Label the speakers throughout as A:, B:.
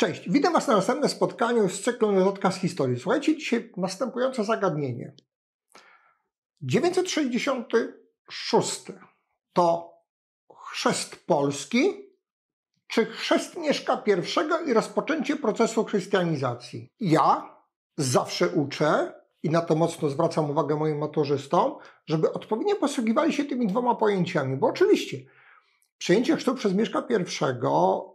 A: Cześć, witam Was na następnym spotkaniu z cyklu Notka z historii. Słuchajcie, dzisiaj następujące zagadnienie. 966 to chrzest Polski, czy chrzest Mieszka I i rozpoczęcie procesu chrystianizacji? Ja zawsze uczę, i na to mocno zwracam uwagę moim maturzystom, żeby odpowiednio posługiwali się tymi dwoma pojęciami, bo oczywiście – Przyjęcie chrztu przez Mieszka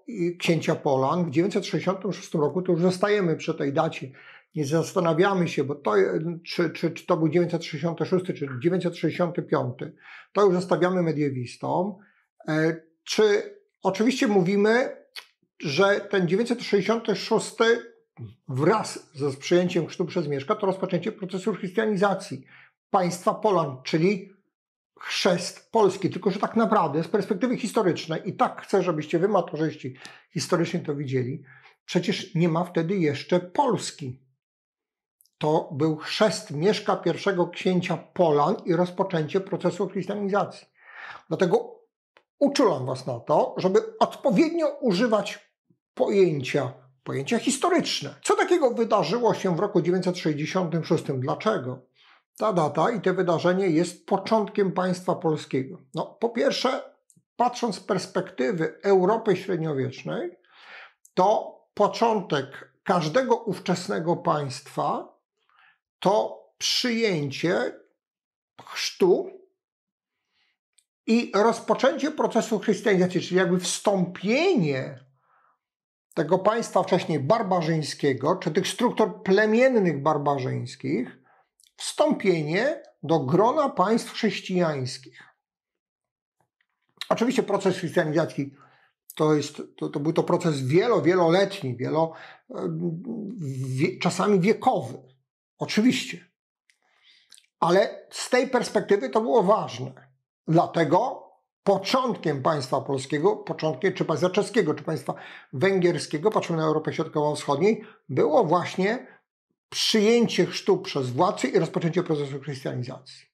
A: I, księcia Polan, w 966 roku, to już zostajemy przy tej dacie, nie zastanawiamy się, bo to, czy, czy, czy to był 966 czy 965, to już zostawiamy mediewistom. E, czy oczywiście mówimy, że ten 966 wraz ze przyjęciem chrztu przez Mieszka to rozpoczęcie procesu chrystianizacji państwa Polan, czyli chrzest Polski, tylko że tak naprawdę z perspektywy historycznej, i tak chcę, żebyście wy maturzyści historycznie to widzieli, przecież nie ma wtedy jeszcze Polski. To był chrzest Mieszka I księcia Polan i rozpoczęcie procesu chrystianizacji. Dlatego uczulam was na to, żeby odpowiednio używać pojęcia, pojęcia historyczne. Co takiego wydarzyło się w roku 966? Dlaczego? ta data i to wydarzenie jest początkiem państwa polskiego. No, po pierwsze, patrząc z perspektywy Europy średniowiecznej, to początek każdego ówczesnego państwa to przyjęcie chrztu i rozpoczęcie procesu chrystianizacji, czyli jakby wstąpienie tego państwa wcześniej barbarzyńskiego, czy tych struktur plemiennych barbarzyńskich, wstąpienie do grona państw chrześcijańskich. Oczywiście proces chrystianizacji to, jest, to, to był to proces wielo, wieloletni, wielo, e, wie, czasami wiekowy. Oczywiście. Ale z tej perspektywy to było ważne. Dlatego początkiem państwa polskiego, początkiem czy państwa czeskiego, czy państwa węgierskiego, patrząc na Europę Środkowo-Wschodniej, było właśnie przyjęcie chrztu przez władcy i rozpoczęcie procesu chrystianizacji.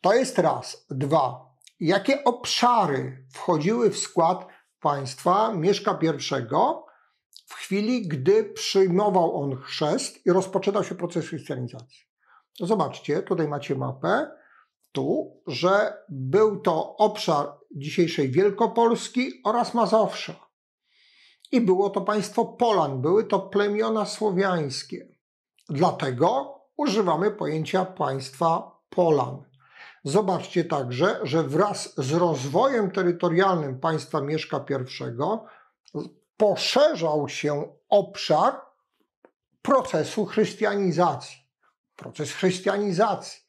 A: To jest raz. Dwa. Jakie obszary wchodziły w skład państwa Mieszka I w chwili, gdy przyjmował on chrzest i rozpoczynał się proces chrystianizacji? No zobaczcie, tutaj macie mapę, tu, że był to obszar dzisiejszej Wielkopolski oraz Mazowsza. I było to państwo Polan, były to plemiona słowiańskie. Dlatego używamy pojęcia państwa Polan. Zobaczcie także, że wraz z rozwojem terytorialnym państwa Mieszka I poszerzał się obszar procesu chrystianizacji. Proces chrystianizacji.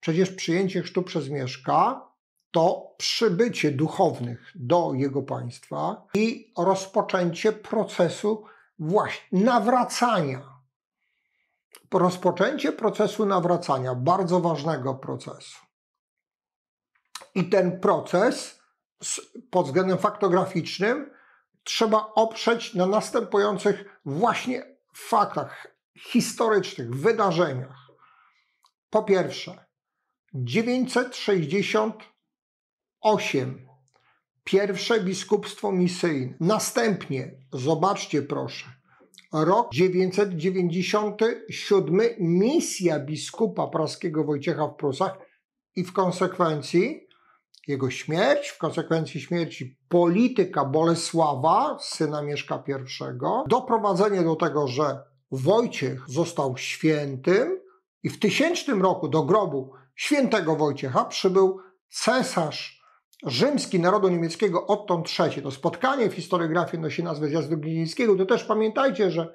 A: Przecież przyjęcie chrztu przez Mieszka to przybycie duchownych do jego państwa i rozpoczęcie procesu właśnie nawracania rozpoczęcie procesu nawracania, bardzo ważnego procesu. I ten proces pod względem faktograficznym trzeba oprzeć na następujących właśnie faktach historycznych, wydarzeniach. Po pierwsze, 968 pierwsze biskupstwo misyjne. Następnie, zobaczcie proszę, rok 997, misja biskupa praskiego Wojciecha w Prusach i w konsekwencji jego śmierć, w konsekwencji śmierci polityka Bolesława, syna Mieszka I, doprowadzenie do tego, że Wojciech został świętym i w tysięcznym roku do grobu świętego Wojciecha przybył cesarz rzymski narodu niemieckiego Otton III. To spotkanie w historiografii nosi nazwę zjazdu gnieźnieńskiego. To też pamiętajcie, że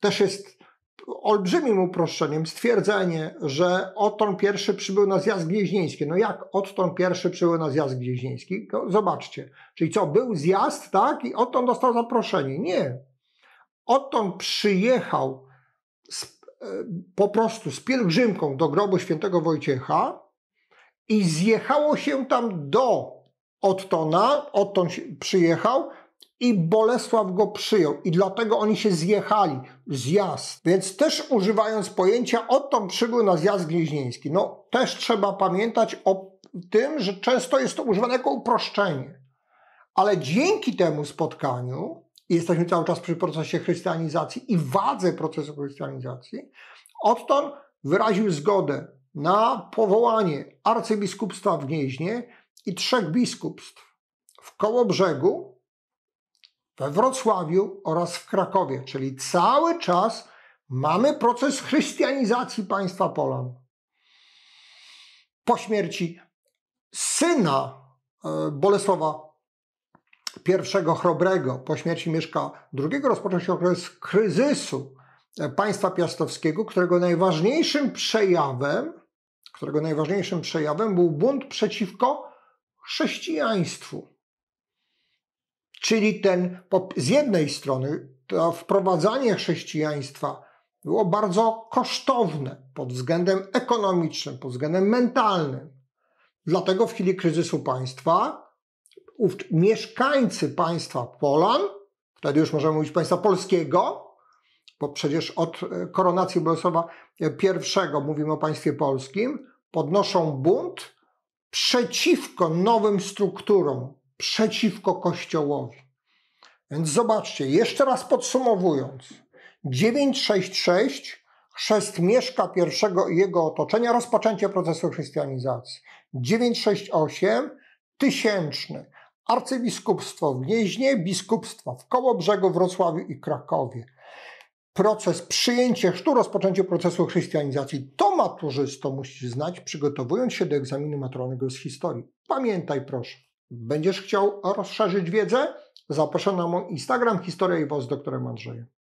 A: też jest olbrzymim uproszczeniem stwierdzenie, że Otton I przybył na zjazd gnieźnieński. No jak Otton I przybył na zjazd gnieźnieński? No zobaczcie. Czyli co, był zjazd, tak? I Otton dostał zaproszenie. Nie. Otton przyjechał z, e, po prostu z pielgrzymką do grobu świętego Wojciecha, i zjechało się tam do Ottona, Otton przyjechał i Bolesław go przyjął i dlatego oni się zjechali, zjazd. Więc też używając pojęcia Otton przybył na zjazd gnieźnieński. No też trzeba pamiętać o tym, że często jest to używane jako uproszczenie. Ale dzięki temu spotkaniu, jesteśmy cały czas przy procesie chrystianizacji i wadze procesu chrystianizacji, Otton wyraził zgodę na powołanie arcybiskupstwa w Gnieźnie i trzech biskupstw w Kołobrzegu, we Wrocławiu oraz w Krakowie. Czyli cały czas mamy proces chrystianizacji państwa Polan. Po śmierci syna e, Bolesława I Chrobrego, po śmierci Mieszka II rozpoczął się okres kryzysu państwa piastowskiego, którego najważniejszym przejawem którego najważniejszym przejawem był bunt przeciwko chrześcijaństwu. Czyli ten, z jednej strony, to wprowadzanie chrześcijaństwa było bardzo kosztowne pod względem ekonomicznym, pod względem mentalnym. Dlatego w chwili kryzysu państwa mieszkańcy państwa Polan, wtedy już możemy mówić państwa polskiego, bo przecież od e, koronacji Bolesława e, I mówimy o państwie polskim, podnoszą bunt przeciwko nowym strukturom, przeciwko Kościołowi. Więc zobaczcie, jeszcze raz podsumowując, 966 chrzest Mieszka pierwszego i jego otoczenia, rozpoczęcie procesu chrystianizacji. 968 tysięczny, arcybiskupstwo w Gnieźnie, biskupstwa w Kołobrzegu, Wrocławiu i Krakowie proces przyjęcia chrztu, rozpoczęcie procesu chrystianizacji. To maturzysto musisz znać, przygotowując się do egzaminu maturalnego z historii. Pamiętaj proszę, będziesz chciał rozszerzyć wiedzę? Zapraszam na mój Instagram Historia i Woz z doktorem Andrzejem.